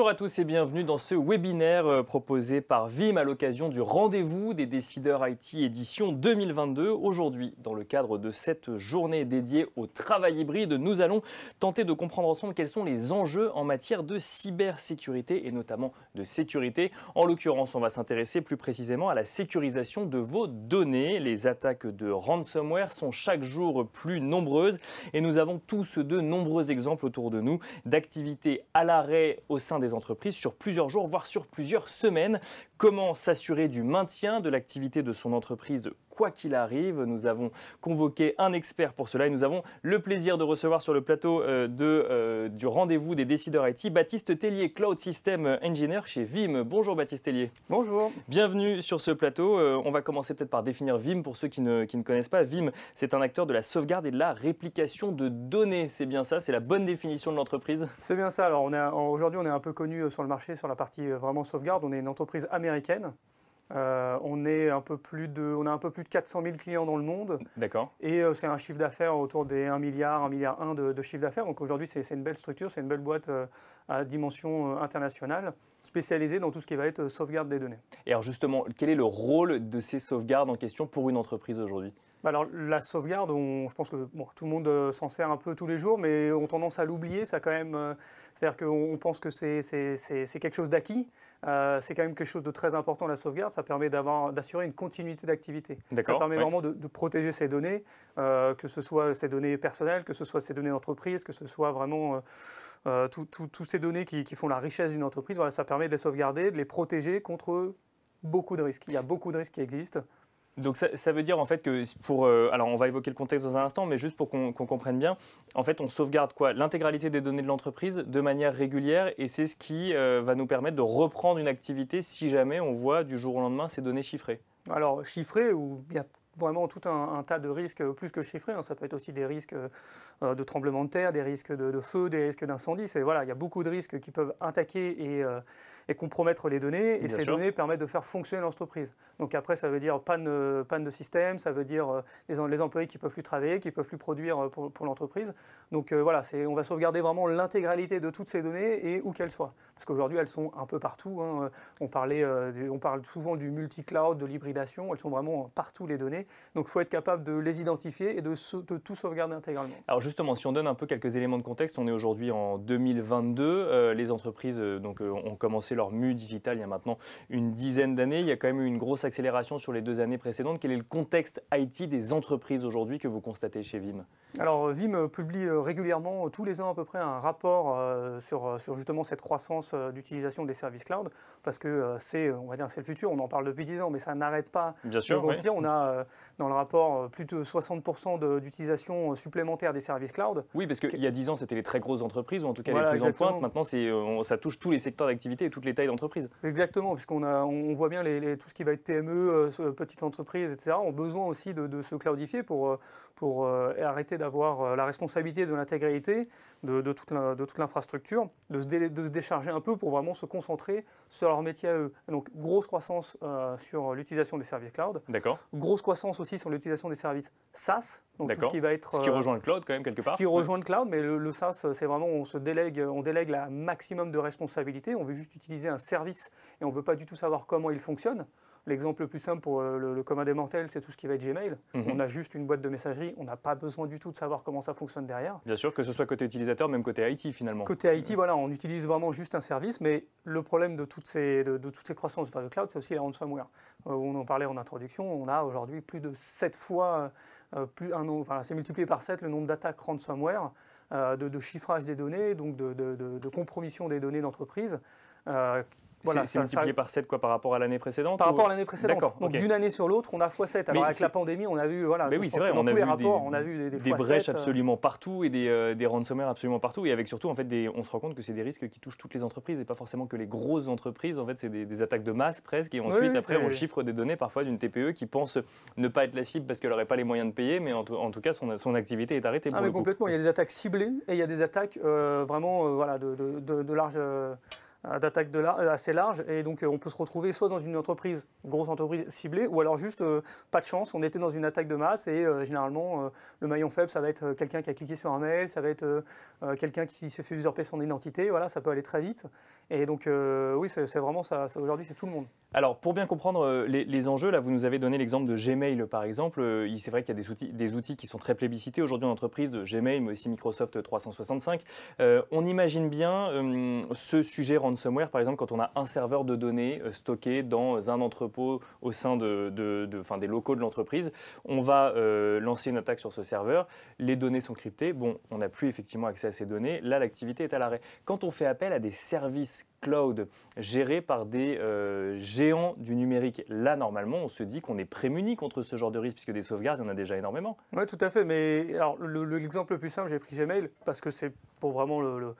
Bonjour à tous et bienvenue dans ce webinaire euh, proposé par VIM à l'occasion du rendez-vous des décideurs IT édition 2022. Aujourd'hui, dans le cadre de cette journée dédiée au travail hybride, nous allons tenter de comprendre ensemble quels sont les enjeux en matière de cybersécurité et notamment de sécurité. En l'occurrence, on va s'intéresser plus précisément à la sécurisation de vos données. Les attaques de ransomware sont chaque jour plus nombreuses et nous avons tous de nombreux exemples autour de nous d'activités à l'arrêt au sein des entreprises sur plusieurs jours, voire sur plusieurs semaines. Comment s'assurer du maintien de l'activité de son entreprise quoi qu'il arrive. Nous avons convoqué un expert pour cela et nous avons le plaisir de recevoir sur le plateau euh, de, euh, du rendez-vous des décideurs IT Baptiste Tellier, Cloud System Engineer chez Vim. Bonjour Baptiste Tellier. Bonjour. Bienvenue sur ce plateau. Euh, on va commencer peut-être par définir Vim pour ceux qui ne, connaissent pas. Vim, c'est un acteur de la sauvegarde et de la réplication de données. C'est bien ça C'est la bonne définition de l'entreprise C'est bien ça. Alors aujourd'hui, on est un peu connu sur le marché sur la partie vraiment sauvegarde. On est une entreprise américaine. Euh, on, on a un peu plus de 400 000 clients dans le monde. D'accord. Et euh, c'est un chiffre d'affaires autour des 1 milliard, 1 milliard 1 de, chiffre d'affaires. Donc aujourd'hui, c'est une belle structure, c'est une belle boîte euh, à dimension internationale spécialisé dans tout ce qui va être euh, sauvegarde des données. Et alors justement, quel est le rôle de ces sauvegardes en question pour une entreprise aujourd'hui bah alors la sauvegarde, on, je pense que bon, tout le monde euh, s'en sert un peu tous les jours, mais on tendance à l'oublier. Ça quand même, euh, c'est-à-dire qu'on pense que c'est quelque chose d'acquis. c'est quand même quelque chose de très important la sauvegarde. Ça permet d'assurer une continuité d'activité. Ça permet vraiment de, de, protéger ces données, que ce soit ces données personnelles, que ce soit ces données d'entreprise, que ce soit vraiment euh, toutes ces données qui, font la richesse d'une entreprise, voilà, ça permet de les sauvegarder, de les protéger contre beaucoup de risques. Il y a beaucoup de risques qui existent. Donc ça, veut dire en fait que pour... Euh, alors on va évoquer le contexte dans un instant, mais juste pour qu'on comprenne bien, en fait on sauvegarde quoi L'intégralité des données de l'entreprise de manière régulière et c'est ce qui euh, va nous permettre de reprendre une activité si jamais on voit du jour au lendemain ces données chiffrées. Alors chiffrées, ou bien vraiment tout un, tas de risques plus que chiffrés. Hein. Ça peut être aussi des risques euh, de tremblement de terre, des risques de, feu, des risques d'incendie. voilà, il y a beaucoup de risques qui peuvent attaquer et, euh, compromettre les données. Et ces données permettent de faire fonctionner l'entreprise. Donc après, ça veut dire panne, panne de système, ça veut dire euh, les, employés qui peuvent plus travailler, qui peuvent plus produire pour, pour l'entreprise. Donc voilà voilà, on va sauvegarder vraiment l'intégralité de toutes ces données et où qu'elles soient. Parce qu'aujourd'hui, elles sont un peu partout. Hein. On parlait, on parle souvent du multi-cloud, de l'hybridation. Elles sont vraiment partout les données. Donc il faut être capable de les identifier et de, tout sauvegarder intégralement. Alors justement, si on donne un peu quelques éléments de contexte, on est aujourd'hui en 2022. Euh, les entreprises euh, donc, euh, ont commencé leur mue digital il y a maintenant une dizaine d'années. Il y a quand même eu une grosse accélération sur les deux années précédentes. Quel est le contexte IT des entreprises aujourd'hui que vous constatez chez Vim Alors Vim publie régulièrement, tous les ans à peu près, un rapport sur, sur justement cette croissance d'utilisation des services cloud, parce que c'est, on va dire, c'est le futur. On en parle depuis 10 ans, mais ça n'arrête pas. Bien sûr. On a dans le rapport euh, plus de 60% d'utilisation euh, supplémentaire des services cloud. Oui, parce qu'il y a 10 ans, c'était les très grosses entreprises, ou en tout cas les plus en pointe. Maintenant, euh, on, ça touche tous les secteurs d'activité et toutes les tailles d'entreprise. Exactement, puisqu'on on voit bien les, tout ce qui va être PME, petite petites entreprises, etc., ont besoin aussi de, se cloudifier pour, pour arrêter d'avoir la responsabilité de l'intégralité de, de, toute l'infrastructure, de, se décharger un peu pour vraiment se concentrer sur leur métier à eux. Donc, grosse croissance sur l'utilisation des services cloud. D'accord. Grosse croissance sens aussi sur l'utilisation des services SaaS. Donc ce qui va être. qui euh, rejoint le cloud quand même quelque part. qui rejoint le cloud, mais le, SaaS, c'est vraiment on se délègue, on délègue la maximum de responsabilités. On veut juste utiliser un service et on ne veut pas du tout savoir comment il fonctionne. L'exemple le plus simple pour euh, le, le commun des mortels, c'est tout ce qui va être Gmail. Mhm. On a juste une boîte de messagerie, on n'a pas besoin du tout de savoir comment ça fonctionne derrière. Bien sûr, que ce soit côté utilisateur, même côté IT finalement. Côté IT, euh. voilà, on utilise vraiment juste un service, mais le problème de toutes ces, de, toutes ces croissances vers le cloud, c'est aussi la ransomware. Euh, on en parlait en introduction, on a aujourd'hui plus de 7 fois, plus un enfin, c'est multiplié par 7 le nombre d'attaques ransomware, de, chiffrage des données, donc de, de compromission des données d'entreprise c'est multiplié par 7 quoi, par rapport à l'année précédente Par rapport à l'année précédente. Donc d'une année sur l'autre, on a x7. Alors avec la pandémie, on a vu. Voilà, oui, on a, des, brèches euh, absolument partout et des, euh, des absolument partout. Et avec surtout, en fait, on se rend compte que c'est des risques qui touchent toutes les entreprises et pas forcément que les grosses entreprises. En fait, c'est des, attaques de masse presque. Et ensuite, après, on chiffre des données parfois d'une TPE qui pense ne pas être la cible parce qu'elle n'aurait pas les moyens de payer, mais en, tout cas, son, activité est arrêtée. Ah, complètement. Il y a des attaques ciblées et il y a des attaques euh, vraiment euh, de, large. Euh, d'attaque euh, assez large. Et donc, euh, on peut se retrouver soit dans une entreprise, grosse entreprise ciblée, ou alors juste pas de chance, on était dans une attaque de masse et généralement, le maillon faible, ça va être quelqu'un qui a cliqué sur un mail, ça va être quelqu'un qui s'est fait usurper son identité. Voilà, ça peut aller très vite. Et donc, oui, c'est vraiment ça. Aujourd'hui, c'est tout le monde. Alors, pour bien comprendre les, enjeux, là, vous nous avez donné l'exemple de Gmail, par exemple. c'est vrai qu'il y a des outils, des outils qui sont très plébiscités aujourd'hui en entreprise, de Gmail, mais aussi Microsoft 365. on imagine bien ce sujet rendu par exemple, quand on a un serveur de données euh, stocké dans euh, un entrepôt au sein de, des locaux de l'entreprise, on va euh, lancer une attaque sur ce serveur, les données sont cryptées, bon, on n'a plus effectivement accès à ces données, là l'activité est à l'arrêt. Quand on fait appel à des services cloud gérés par des géants du numérique, là normalement on se dit qu'on est prémuni contre ce genre de risque puisque des sauvegardes, il y en a déjà énormément. Oui, tout à fait, mais alors l'exemple le, plus simple, j'ai pris Gmail parce que c'est pour vraiment le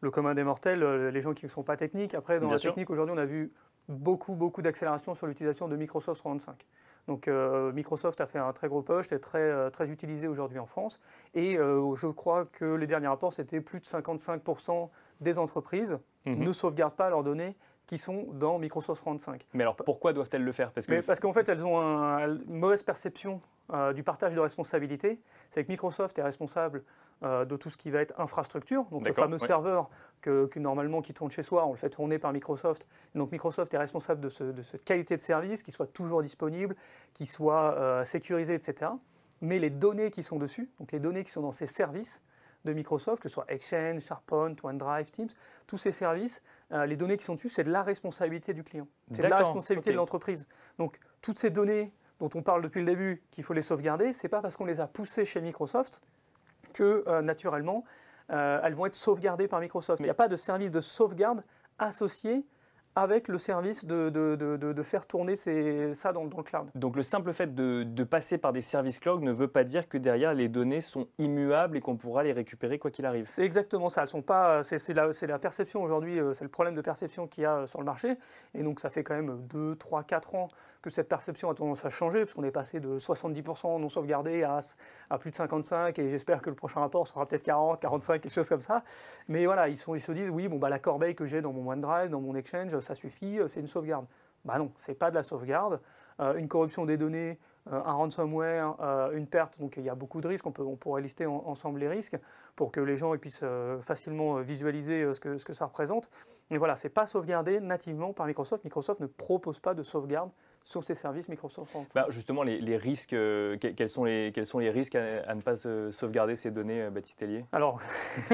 le commun des mortels, euh, les gens qui ne sont pas techniques. Après, dans la technique, aujourd'hui, on a vu beaucoup, beaucoup d'accélération sur l'utilisation de Microsoft 35. Donc euh, Microsoft a fait un très gros push, c'est très, euh, très utilisé aujourd'hui en France. Et je crois que les derniers rapports, c'était plus de 55% des entreprises mhm. ne sauvegardent pas leurs données qui sont dans Microsoft 35. Mais alors pourquoi doivent-elles le faire Parce qu'en fait, elles ont une mauvaise perception euh, du partage de responsabilités. C'est que Microsoft est responsable euh, de tout ce qui va être infrastructure, donc le fameux serveur que, normalement qui tourne chez soi, on le fait tourner par Microsoft. Donc Microsoft est responsable de, cette qualité de service, qui soit toujours disponible, qui soit euh, sécurisé, etc. Mais les données qui sont dessus, donc les données qui sont dans ces services, de Microsoft, que ce soit Exchange, SharePoint, OneDrive, Teams, tous ces services euh, les données qui sont dessus, c'est de la responsabilité du client. C'est de la responsabilité de l'entreprise. Donc, toutes ces données dont on parle depuis le début, qu'il faut les sauvegarder, c'est pas parce qu'on les a poussées chez Microsoft que euh, naturellement euh, elles vont être sauvegardées par Microsoft. Il n'y a pas de service de sauvegarde associé avec le service de, de, de, faire tourner ces, ça dans, dans, le cloud. Donc le simple fait de, passer par des services cloud ne veut pas dire que derrière les données sont immuables et qu'on pourra les récupérer quoi qu'il arrive. C'est exactement ça. Elles sont pas. C'est la, la, perception aujourd'hui, euh, c'est le problème de perception qu'il y a euh, sur le marché. Et donc ça fait quand même 2, 3, 4 ans que cette perception a tendance à changer, puisqu'on est passé de 70% non sauvegardés à, à, plus de 55, et j'espère que le prochain rapport sera peut-être 40, 45, quelque chose comme ça. Mais voilà, ils, sont, ils se disent, oui, bon, bah, la corbeille que j'ai dans mon OneDrive, dans mon Exchange, ça suffit, euh, c'est une sauvegarde. Bah non, c'est pas de la sauvegarde. Euh, une corruption des données, euh, un ransomware, une perte, donc il y a beaucoup de risques. On, peut, on pourrait lister ensemble les risques pour que les gens puissent facilement visualiser ce que, ce, que, ça représente. Mais voilà, c'est pas sauvegardé nativement par Microsoft. Microsoft ne propose pas de sauvegarde sur ces services Microsoft bah, Justement, les, risques, euh, quels, sont les, quels sont les risques à, ne pas euh, sauvegarder ces données, euh, Baptiste Tellier Alors,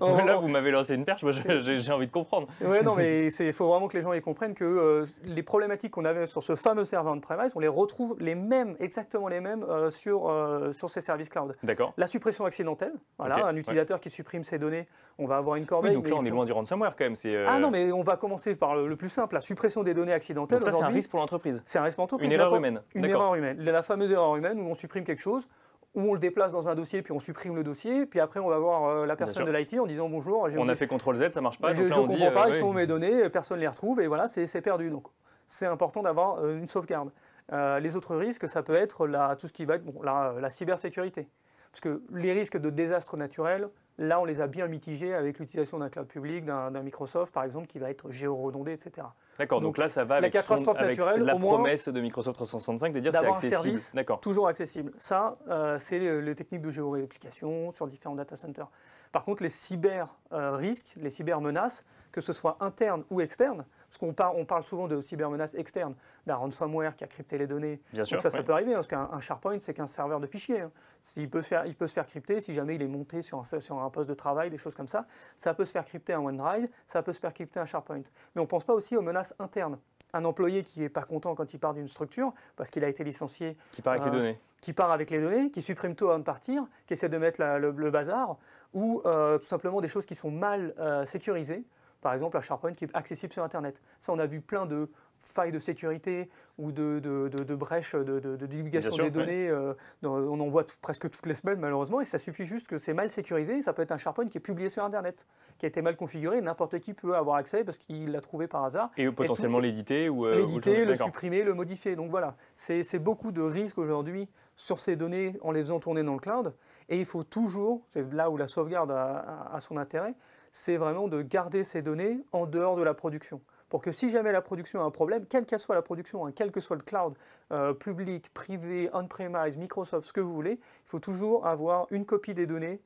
oh. là, vous m'avez lancé une perche, moi j'ai envie de comprendre. Oui, non, mais il faut vraiment que les gens y comprennent que les problématiques qu'on avait sur ce fameux serveur on-premise, on les retrouve les mêmes, exactement les mêmes, sur, sur ces services cloud. D'accord. La suppression accidentelle, voilà, un utilisateur qui supprime ses données, on va avoir une corbeille. Oui, donc là, on est loin du ransomware quand même. Ah non, mais on va commencer par le, plus simple, la suppression des données accidentelles. ça, c'est un risque pour l'entreprise. C'est un risque Une erreur humaine. Une erreur humaine. La fameuse erreur humaine où on supprime quelque chose, où on le déplace dans un dossier, puis on supprime le dossier, puis après on va voir euh, la personne de l'IT en disant bonjour. On a fait CTRL Z, ça marche pas. Je ne comprends euh, pas, ils sont mes données, personne les retrouve, et voilà, c'est perdu. Donc c'est important d'avoir euh, une sauvegarde. les autres risques, ça peut être la, tout ce qui va être la, la, cybersécurité. Parce que les risques de désastres naturels, là, on les a bien mitigés avec l'utilisation d'un cloud public, d'un Microsoft, par exemple, qui va être géoredondé, etc. D'accord, donc, là, ça va avec, la la promesse de Microsoft 365 de dire c'est accessible. Un service toujours accessible. Ça, euh, c'est les, techniques de géoréplication sur différents data centers. Par contre, les cyber euh, risques, les cyber menaces, que ce soit interne ou externe, parce qu'on on parle souvent de cyber-menaces externes, d'un ransomware qui a crypté les données. Bien Donc ça, ça peut arriver, hein, parce qu'un SharePoint, c'est qu'un serveur de fichiers. Hein. Il, peut se faire, il peut se faire crypter si jamais il est monté sur un, sur un poste de travail, des choses comme ça. Ça peut se faire crypter un OneDrive, ça peut se faire crypter un SharePoint. Mais on ne pense pas aussi aux menaces interne. Un employé qui n'est pas content quand il part d'une structure parce qu'il a été licencié. Qui part avec les euh, données. Qui part avec les données, qui supprime tout avant de partir, qui essaie de mettre le, bazar, ou euh, tout simplement des choses qui sont mal euh, sécurisées par exemple un SharePoint qui est accessible sur Internet. Ça, on a vu plein de failles de sécurité ou de, de, de, brèches de, divulgation des données. Euh, on en voit presque toutes les semaines, malheureusement, et ça suffit juste que c'est mal sécurisé. Ça peut être un SharePoint qui est publié sur Internet, qui a été mal configuré, n'importe qui peut avoir accès parce qu'il l'a trouvé par hasard. Et, potentiellement l'éditer ou. Euh, l'éditer, le supprimer, le modifier. Donc voilà, c'est beaucoup de risques aujourd'hui sur ces données en les faisant tourner dans le cloud. Et il faut toujours, c'est là où la sauvegarde a son intérêt, c'est vraiment de garder ces données en dehors de la production. Pour que si jamais la production a un problème, quelle qu'elle soit la production, hein, quel que soit le cloud, euh, public, privé, on-premise, Microsoft, ce que vous voulez, il faut toujours avoir une copie des données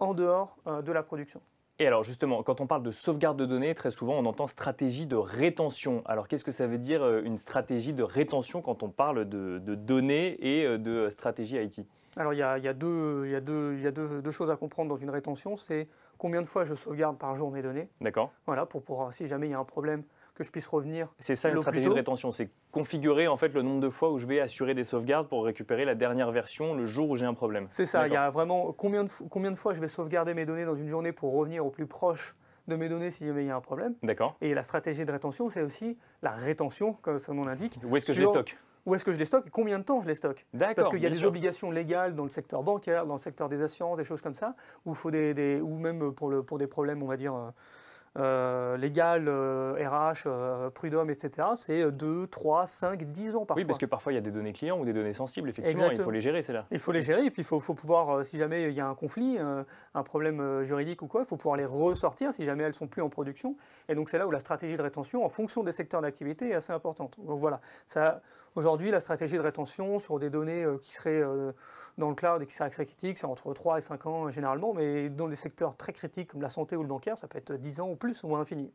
en dehors euh, de la production. Et alors justement, quand on parle de sauvegarde de données, très souvent on entend stratégie de rétention. Alors qu'est-ce que ça veut dire euh, une stratégie de rétention quand on parle de, de données et de stratégie IT alors il y a, deux, choses à comprendre dans une rétention, c'est combien de fois je sauvegarde par jour mes données. D'accord. Voilà, pour pouvoir, si jamais il y a un problème, que je puisse revenir. C'est ça une stratégie de rétention, c'est configurer en fait le nombre de fois où je vais assurer des sauvegardes pour récupérer la dernière version le jour où j'ai un problème. C'est ça, il y a vraiment combien de, fois je vais sauvegarder mes données dans une journée pour revenir au plus proche de mes données si jamais il y a un problème. D'accord. Et la stratégie de rétention, c'est aussi la rétention, comme son nom l'indique. Où est-ce que je les stocke où est-ce que je les stocke et combien de temps je les stocke. Parce qu'il y a des obligations légales dans le secteur bancaire, dans le secteur des assurances, des choses comme ça, où faut des, des ou même pour, le, pour des problèmes, on va dire, euh, euh, légal, RH, euh, euh, prud'homme, etc., c'est 2, 3, 5, 10 ans parfois. Oui, parce que parfois il y a des données clients ou des données sensibles, effectivement, il faut les gérer, c'est là. Il faut les gérer, et puis il faut, faut, pouvoir, si jamais il y a un conflit, un problème juridique ou quoi, il faut pouvoir les ressortir si jamais elles ne sont plus en production. Et donc c'est là où la stratégie de rétention, en fonction des secteurs d'activité, est assez importante. Donc voilà, aujourd'hui la stratégie de rétention sur des données qui seraient dans le cloud, et très critique, c'est entre 3 et 5 ans euh, généralement, mais dans des secteurs très critiques comme la santé ou le bancaire, ça peut être 10 ans ou plus ou moins infini.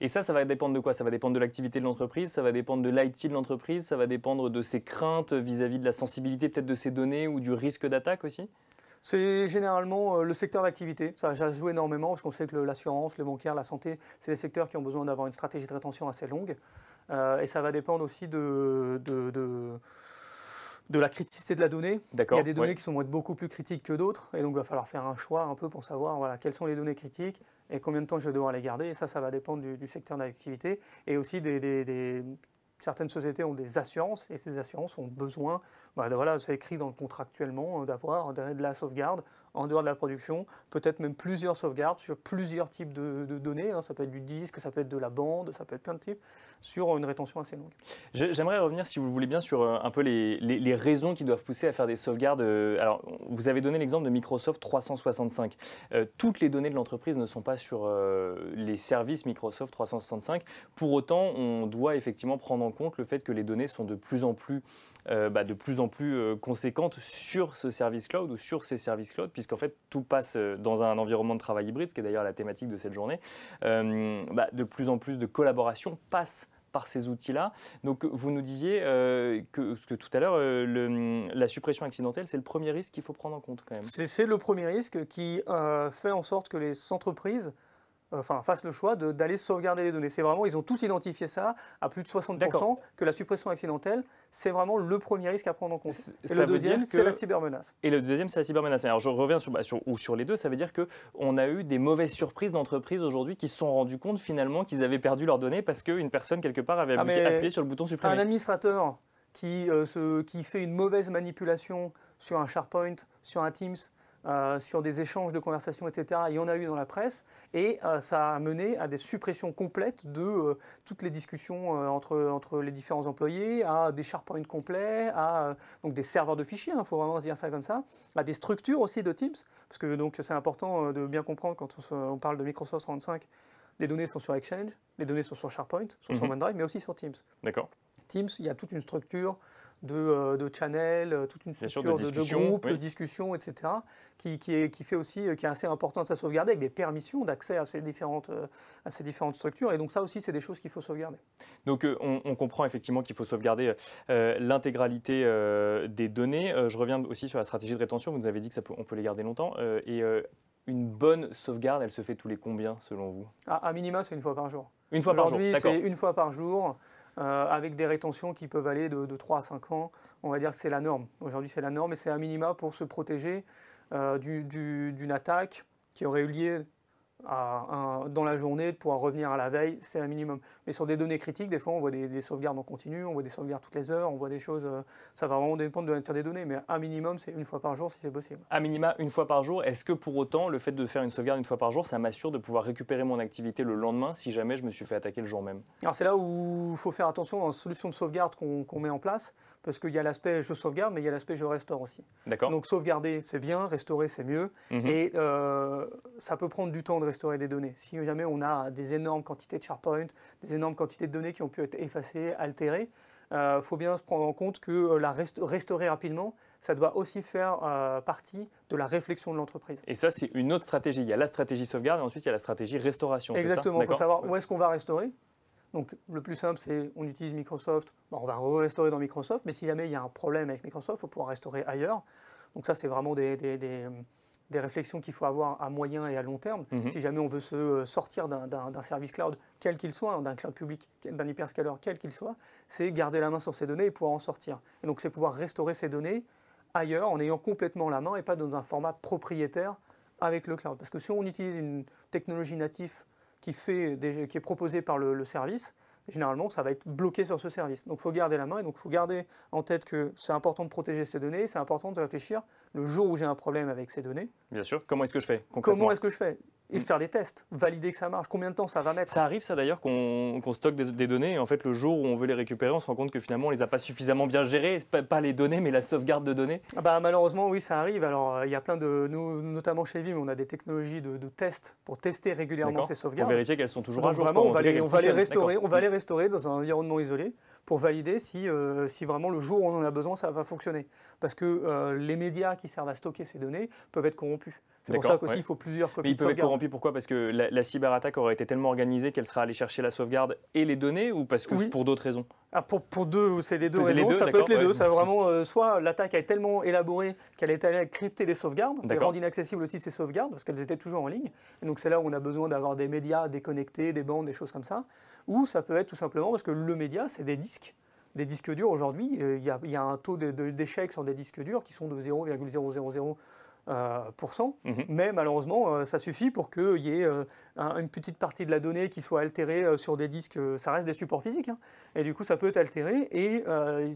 Et ça, ça va dépendre de quoi Ça va dépendre de l'activité de l'entreprise, ça va dépendre de l'IT de l'entreprise, ça va dépendre de ses craintes vis-à-vis de la sensibilité peut-être de ses données ou du risque d'attaque aussi c'est généralement euh, le secteur d'activité. Ça joue énormément parce qu'on sait que l'assurance, le bancaire, la santé, c'est des secteurs qui ont besoin d'avoir une stratégie de rétention assez longue. Euh, et ça va dépendre aussi de, de de la criticité de la donnée. Il y a des données qui sont beaucoup plus critiques que d'autres, et donc il va falloir faire un choix un peu pour savoir voilà, quelles sont les données critiques et combien de temps je vais devoir les garder. Et ça, ça va dépendre du, secteur d'activité et aussi des, Certaines sociétés ont des assurances et ces assurances ont besoin, bah, voilà, c'est écrit dans le contractuellement, euh, d'avoir de la sauvegarde en dehors de la production, peut-être même plusieurs sauvegardes sur plusieurs types de, données, hein. ça peut être du disque, ça peut être de la bande, ça peut être plein de types, sur euh, une rétention assez longue. J'aimerais revenir, si vous voulez bien, sur euh, un peu les, raisons qui doivent pousser à faire des sauvegardes. Euh, alors, vous avez donné l'exemple de Microsoft 365. toutes les données de l'entreprise ne sont pas sur les services Microsoft 365. Pour autant, on doit effectivement prendre en compte le fait que les données sont de plus en plus euh, bah, de plus en plus euh, conséquentes sur ce service cloud ou sur ces services cloud, puisqu'en fait tout passe euh, dans un environnement de travail hybride, ce qui est d'ailleurs la thématique de cette journée. Bah, de plus en plus de collaboration passe par ces outils-là. Donc vous nous disiez que, tout à l'heure, la suppression accidentelle, c'est le premier risque qu'il faut prendre en compte quand même. C'est le premier risque qui fait en sorte que les entreprises euh, enfin, fassent le choix d'aller sauvegarder les données. C'est vraiment, ils ont tous identifié ça à plus de 60%, que la suppression accidentelle, c'est vraiment le premier risque à prendre en compte. Et le deuxième, c'est la cybermenace. Et le deuxième, c'est la cybermenace. Alors je reviens bah, sur, ou sur les deux, ça veut dire qu'on a eu des mauvaises surprises d'entreprises aujourd'hui qui se sont rendues compte finalement qu'ils avaient perdu leurs données parce qu'une personne quelque part avait ah, appuyé sur le bouton supprimer. Un administrateur qui, euh, qui fait une mauvaise manipulation sur un SharePoint, sur un Teams, euh, sur des échanges de conversations, etc. Il y en a eu dans la presse et euh, ça a mené à des suppressions complètes de euh, toutes les discussions entre, entre les différents employés, à des SharePoint complets, à donc des serveurs de fichiers, il hein, faut vraiment se dire ça comme ça, à des structures aussi de Teams, parce que donc c'est important de bien comprendre quand on, parle de Microsoft 35, les données sont sur Exchange, les données sont sur SharePoint, sont sur mhm. OneDrive, mais aussi sur Teams. D'accord. Teams, il y a toute une structure euh, euh, de, de channel, toute une structure de, groupes, de discussions, etc., qui, qui, est, qui, fait aussi, euh, qui est assez importante à sauvegarder, avec des permissions d'accès à, ces différentes, à ces différentes structures. Et donc ça aussi, c'est des choses qu'il faut sauvegarder. Donc on, comprend effectivement qu'il faut sauvegarder l'intégralité des données. je reviens aussi sur la stratégie de rétention. Vous nous avez dit qu'on ça peut, on peut les garder longtemps. et une bonne sauvegarde, elle se fait tous les combien selon vous ah, À, minima, c'est une fois par jour. Une fois par jour. Aujourd'hui, c'est une fois par jour. Euh, avec des rétentions qui peuvent aller de, 3 à 5 ans. On va dire que c'est la norme. Aujourd'hui, c'est la norme et c'est un minima pour se protéger euh, d'une attaque qui aurait eu lieu dans la journée de pouvoir revenir à la veille, c'est un minimum. Mais sur des données critiques, des fois, on voit des, sauvegardes en continu, on voit des sauvegardes toutes les heures, on voit des choses. Euh, ça va vraiment dépendre de la des données, mais un minimum, c'est une fois par jour si c'est possible. À minima, une fois par jour. Est-ce que pour autant, le fait de faire une sauvegarde une fois par jour, ça m'assure de pouvoir récupérer mon activité le lendemain si jamais je me suis fait attaquer le jour même Alors c'est là où il faut faire attention aux solution de sauvegarde qu'on met en place, parce qu'il y a l'aspect je sauvegarde, mais il y a l'aspect je restaure aussi. D'accord. Donc sauvegarder, c'est bien, restaurer, c'est mieux, mhm. et euh, ça peut prendre du temps de restaurer des données. Si jamais on a des énormes quantités de SharePoint, des énormes quantités de données qui ont pu être effacées, altérées, il euh, faut bien se prendre en compte que euh, la restaurer rapidement, ça doit aussi faire euh, partie de la réflexion de l'entreprise. Et ça, c'est une autre stratégie. Il y a la stratégie sauvegarde et ensuite il y a la stratégie restauration. Exactement, il faut savoir où est-ce qu'on va restaurer. Donc le plus simple, c'est on utilise Microsoft, on va restaurer dans Microsoft, mais si jamais il y a un problème avec Microsoft, il faut pouvoir restaurer ailleurs. Donc ça, c'est vraiment des des réflexions qu'il faut avoir à moyen et à long terme. Mhm. Si jamais on veut se euh, sortir d'un service cloud, quel qu'il soit, hein, d'un cloud public, d'un hyperscaler, quel qu'il soit, c'est garder la main sur ces données et pouvoir en sortir. Et donc c'est pouvoir restaurer ces données ailleurs en ayant complètement la main et pas dans un format propriétaire avec le cloud. Parce que si on utilise une technologie native qui, fait, qui est proposée par le service, généralement, ça va être bloqué sur ce service. Donc, il faut garder la main et donc il faut garder en tête que c'est important de protéger ces données, c'est important de réfléchir le jour où j'ai un problème avec ces données. Bien sûr, comment est-ce que je fais Comment est-ce que je fais et mm. faire des tests, valider que ça marche, combien de temps ça va mettre. Ça arrive ça d'ailleurs qu'on stocke des, données et en fait le jour où on veut les récupérer, on se rend compte que finalement on les a pas suffisamment bien gérées, pas, les données mais la sauvegarde de données. Ah bah, malheureusement oui ça arrive. Alors euh, il y a plein de nous, notamment chez Vim, on a des technologies de, de test pour tester régulièrement ces sauvegardes. Pour vérifier qu'elles sont toujours à jour. Vraiment, on va, les, on va les restaurer, on va les restaurer dans un environnement isolé pour valider si, euh, si vraiment le jour où on en a besoin ça va fonctionner. Parce que euh, les médias qui servent à stocker ces données peuvent être corrompus. C'est pour ça qu'aussi, il faut plusieurs copies. Mais ils peuvent être corrompus, pourquoi Parce que la, cyberattaque aurait été tellement organisée qu'elle sera allée chercher la sauvegarde et les données, ou parce que pour d'autres raisons ah, pour, pour deux, c'est les deux raisons. ça peut être les deux. vraiment, euh, soit l'attaque a été tellement élaborée qu'elle est allée crypter des sauvegardes, et rendre inaccessibles aussi ces sauvegardes, parce qu'elles étaient toujours en ligne. donc c'est là où on a besoin d'avoir des médias déconnectés, des bandes, des choses comme ça. Ou ça peut être tout simplement parce que le média, c'est des disques des disques durs aujourd'hui, euh, il y, y, a un taux d'échec sur des disques durs qui sont de 0,000 euh, mhm. mais malheureusement, euh, ça suffit pour qu'il y ait euh, une petite partie de la donnée qui soit altérée sur des disques. Ça reste des supports physiques, hein. et du coup, ça peut être altéré, et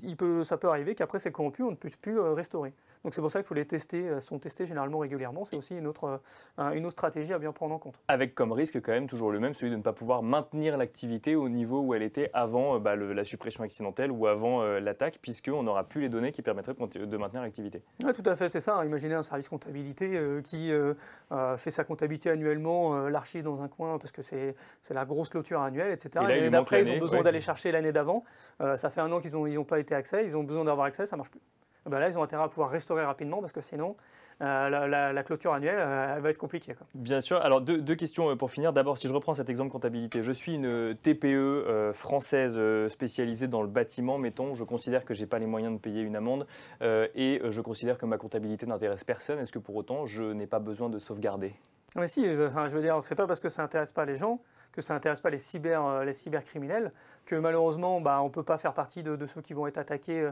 il peut, ça peut arriver qu'après, c'est corrompu, on ne puisse plus restaurer. Donc c'est pour ça qu'il faut les tester, sont testés généralement régulièrement. C'est aussi une autre, une autre stratégie à bien prendre en compte. Avec comme risque quand même toujours le même, celui de ne pas pouvoir maintenir l'activité au niveau où elle était avant bah, la suppression accidentelle ou avant l'attaque, puisqu'on n'aura plus les données qui permettraient de maintenir l'activité. Oui, tout à fait, c'est ça. Hein. Imaginez un service comptabilité euh, qui euh, euh, fait sa comptabilité annuellement, l'archive dans un coin parce que c'est la grosse clôture annuelle, etc. Et l'année d'après, ils ont besoin d'aller chercher l'année d'avant. ça fait un an qu'ils n'ont pas été accès, ils ont besoin d'avoir accès, ça ne marche plus. Bah là, ils ont intérêt à pouvoir restaurer rapidement parce que sinon, euh, la, clôture annuelle, euh, elle va être compliquée. Bien sûr. Alors, deux, questions euh, pour finir. D'abord, si je reprends cet exemple comptabilité, je suis une TPE française spécialisée dans le bâtiment, mettons. Je considère que je n'ai pas les moyens de payer une amende et je considère que ma comptabilité n'intéresse personne. Est-ce que pour autant, je n'ai pas besoin de sauvegarder mais si, je veux dire, c'est pas parce que ça n'intéresse pas les gens, que ça n'intéresse pas les, cyber, les cybercriminels, que malheureusement, bah, on peut pas faire partie de, de ceux qui vont être attaqués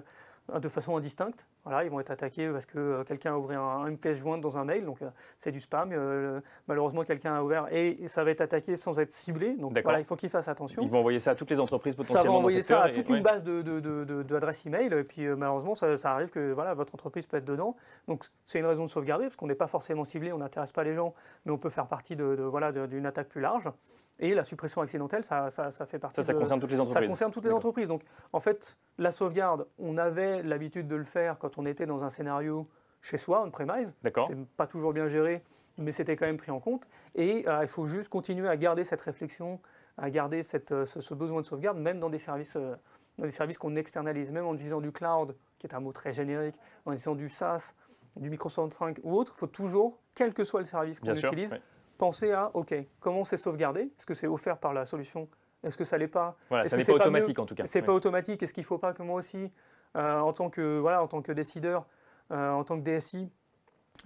Hein, de façon indistincte. Voilà, ils vont être attaqués parce que euh, quelqu'un a ouvert un, une pièce jointe dans un mail, donc euh, c'est du spam. Euh, malheureusement, quelqu'un a ouvert et ça va être attaqué sans être ciblé. Donc voilà, il faut qu'ils fassent attention. Ils vont envoyer ça à toutes les entreprises potentiellement. Ça va envoyer ça à toute une base d'adresses de, de, de, email. Et puis malheureusement, ça, ça, arrive que voilà, votre entreprise peut être dedans. Donc c'est une raison de sauvegarder parce qu'on n'est pas forcément ciblé, on n'intéresse pas les gens, mais on peut faire partie de, voilà, d'une attaque plus large. Et la suppression accidentelle, ça, ça, ça fait partie. Ça, ça concerne toutes les entreprises. Ça concerne toutes les entreprises. Donc, en fait, la sauvegarde, on avait l'habitude de le faire quand on était dans un scénario chez soi, on-premise. D'accord. C'était pas toujours bien géré, mais c'était quand même pris en compte. Et euh, il faut juste continuer à garder cette réflexion, à garder euh, ce, besoin de sauvegarde, même dans des services, euh, dans des services qu'on externalise, même en disant du cloud, qui est un mot très générique, en disant du SaaS, du Microsoft 5 ou autre. Il faut toujours, quel que soit le service qu'on utilise, penser à, OK, comment c'est sauvegardé Est-ce que c'est offert par la solution Est-ce que ça l'est pas n'est pas, automatique en tout cas. C'est n'est pas automatique. Est-ce qu'il ne faut pas que moi aussi, euh, en, tant que, voilà, en tant que décideur, euh, en tant que DSI,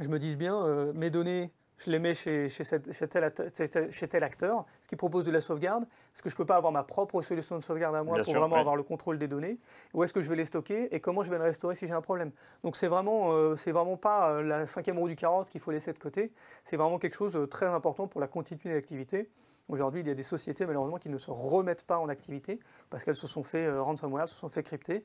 je me dise bien, euh, mes données, je les mets chez, tel, acteur, ce qui propose de la sauvegarde, est-ce que je ne peux pas avoir ma propre solution de sauvegarde à moi pour vraiment avoir le contrôle des données, où est-ce que je vais les stocker et comment je vais les restaurer si j'ai un problème. Donc c'est vraiment, euh, vraiment pas euh, la cinquième roue du carrosse qu'il faut laisser de côté, c'est vraiment quelque chose de euh, très important pour la continuité de l'activité. Aujourd'hui, il y a des sociétés malheureusement qui ne se remettent pas en activité parce qu'elles se sont fait euh, ransomware, se sont fait crypter.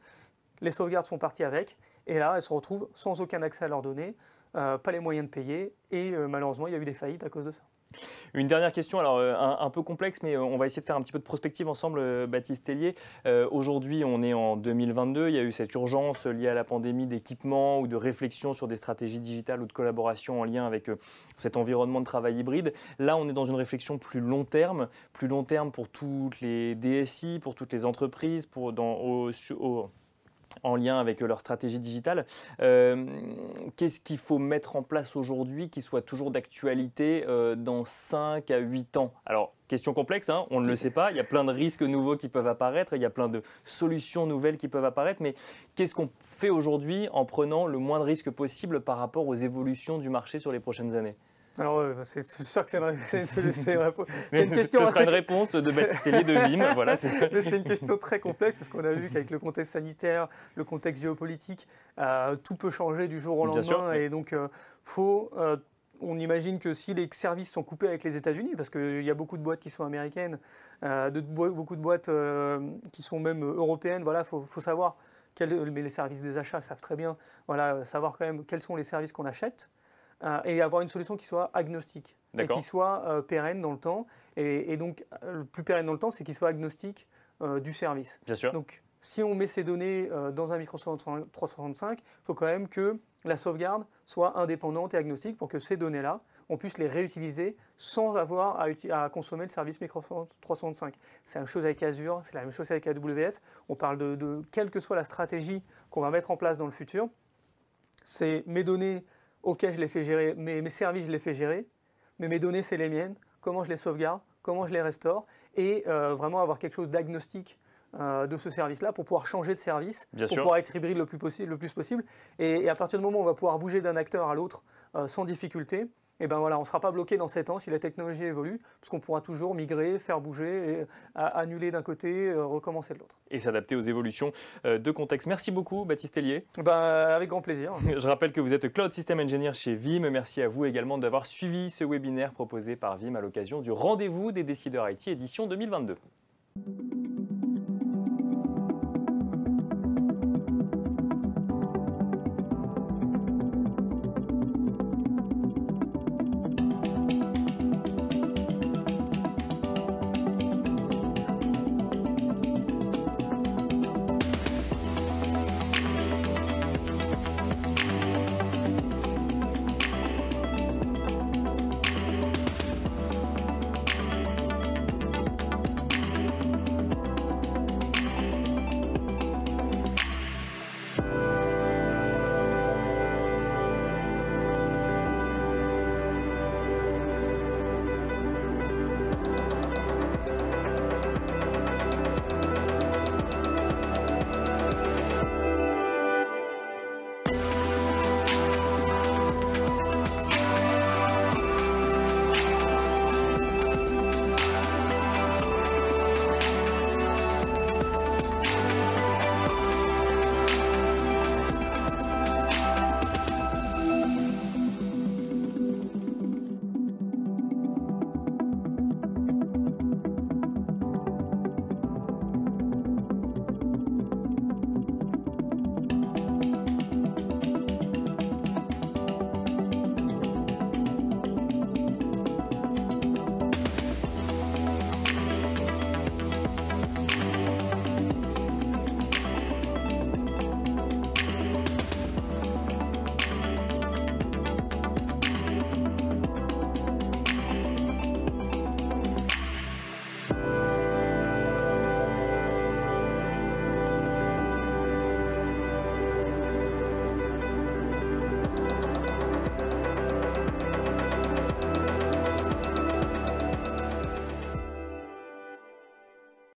Les sauvegardes sont parties avec, et là, elles se retrouvent sans aucun accès à leurs données, euh, pas les moyens de payer, et euh, malheureusement, il y a eu des faillites à cause de ça. Une dernière question, alors euh, un, peu complexe, mais on va essayer de faire un petit peu de prospective ensemble, Baptiste Tellier. Aujourd'hui, on est en 2022, il y a eu cette urgence liée à la pandémie d'équipement ou de réflexion sur des stratégies digitales ou de collaboration en lien avec cet environnement de travail hybride. Là, on est dans une réflexion plus long terme, plus long terme pour toutes les DSI, pour toutes les entreprises, pour dans, au en lien avec leur stratégie digitale. Euh, qu'est-ce qu'il faut mettre en place aujourd'hui qui soit toujours d'actualité euh, dans 5 à 8 ans Alors, question complexe, hein, on ne le sait pas, il y a plein de risques nouveaux qui peuvent apparaître, il y a plein de solutions nouvelles qui peuvent apparaître, mais qu'est-ce qu'on fait aujourd'hui en prenant le moins de risques possible par rapport aux évolutions du marché sur les prochaines années alors, c'est sûr que c'est une, question. Ce sera une réponse de Baptiste de Vim. voilà, c'est une question très complexe parce qu'on a vu qu'avec le contexte sanitaire, le contexte géopolitique, euh, tout peut changer du jour au lendemain. et donc, euh, faut euh, on imagine que si les services sont coupés avec les États-Unis, parce qu'il y a beaucoup de boîtes qui sont américaines, de, beaucoup de boîtes qui sont même européennes, voilà, faut, savoir. mais les services des achats savent très bien, voilà, savoir quand même quels sont les services qu'on achète, euh, et avoir une solution qui soit agnostique, et qui soit euh, pérenne dans le temps. Et, donc, euh, le plus pérenne dans le temps, c'est qu'il soit agnostique du service. Bien sûr. Donc, si on met ces données dans un Microsoft 365, il faut quand même que la sauvegarde soit indépendante et agnostique pour que ces données-là, on puisse les réutiliser sans avoir à, consommer le service Microsoft 365. C'est la même chose avec Azure, c'est la même chose avec AWS. On parle de, de quelle que soit la stratégie qu'on va mettre en place dans le futur. C'est mes données Ok, je les fais gérer, mes, services, je les fais gérer, mais mes données, c'est les miennes. Comment je les sauvegarde Comment je les restaure Et euh, vraiment avoir quelque chose d'agnostique euh, de ce service-là pour pouvoir changer de service, pour pouvoir être hybride le plus, possible, le plus possible. Et, à partir du moment où on va pouvoir bouger d'un acteur à l'autre euh, sans difficulté, et eh ben voilà, on ne sera pas bloqué dans 7 ans si la technologie évolue, qu'on pourra toujours migrer, faire bouger, annuler d'un côté, euh, recommencer de l'autre. Et s'adapter aux évolutions de contexte. Merci beaucoup, Baptiste Tellier. Ben, avec grand plaisir. Je rappelle que vous êtes Cloud System Engineer chez VIM. Merci à vous également d'avoir suivi ce webinaire proposé par VIM à l'occasion du rendez-vous des décideurs IT édition 2022.